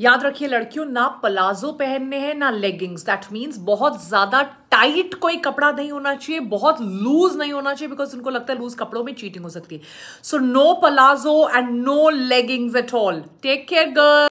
याद रखिए लड़कियों ना पलाजो पहनने हैं ना लेगिंग्स दैट मीन्स बहुत ज़्यादा टाइट कोई कपड़ा नहीं होना चाहिए बहुत लूज नहीं होना चाहिए बिकॉज उनको लगता है लूज कपड़ों में चीटिंग हो सकती है so no palazzo and no leggings at all take care girl